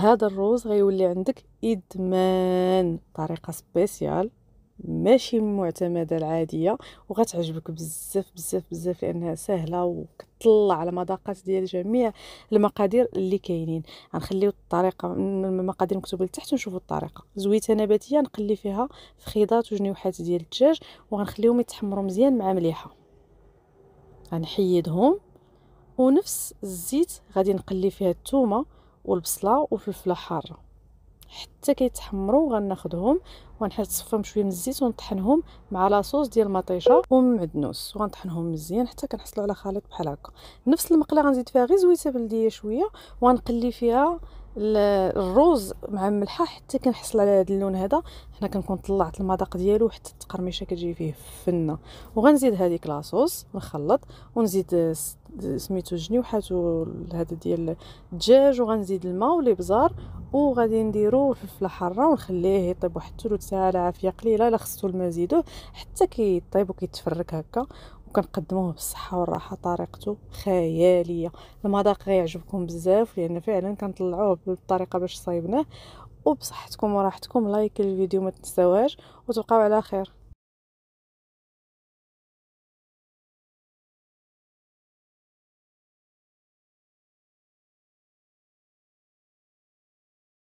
هذا الروز غيولي عندك ادمان طريقه سبيسيال ماشي معتمده العاديه وغتعجبك بزاف بزاف بزاف لانها سهله وكتطلع على مذاقات ديال جميع المقادير اللي كاينين غنخليو الطريقه من المقادير مكتوبه لتحت ونشوفوا الطريقه زويته نباتيه نقلي فيها خيضات وجنيوحات ديال الدجاج وغنخليهم يتحمروا مزيان مع مليحه غنحيدهم ونفس الزيت غادي نقلي فيها الثومه والبصله وفلفله حاره حتى كيتحمروا غناخذهم صفهم شويه من الزيت ونطحنهم مع لاصوص ديال المطيشه ومعدنوس وغنطحنهم مزيان حتى كنحصلوا على خليط بحال هكا نفس المقله غنزيد فيها غير زويته بلديه شويه وغنقلي فيها الروز مع الملحه حتى كنحصل على هذا اللون هذا حنا كنكون طلعت المذاق ديالو حتى التقرميشه كتجي فيه فنه وغنزيد هذيك لاصوص نخلط ونزيد سميتو جنيوحات هذا ديال الدجاج وغنزيد الماء والابزار وغادي نديرو فلفله حاره ونخليه يطيب واحد ثلث ساعه على عافيه قليله الا خصتو المزيدو حتى كيطيب وكيتفرك هكا وكنقدموه بالصحه والراحه طريقته خياليه المذاق غيعجبكم بزاف لان فعلا كنطلعوه بالطريقه باش صايبناه وبصحتكم وراحتكم لايك الفيديو ما تنساوهاش وتبقاو على خير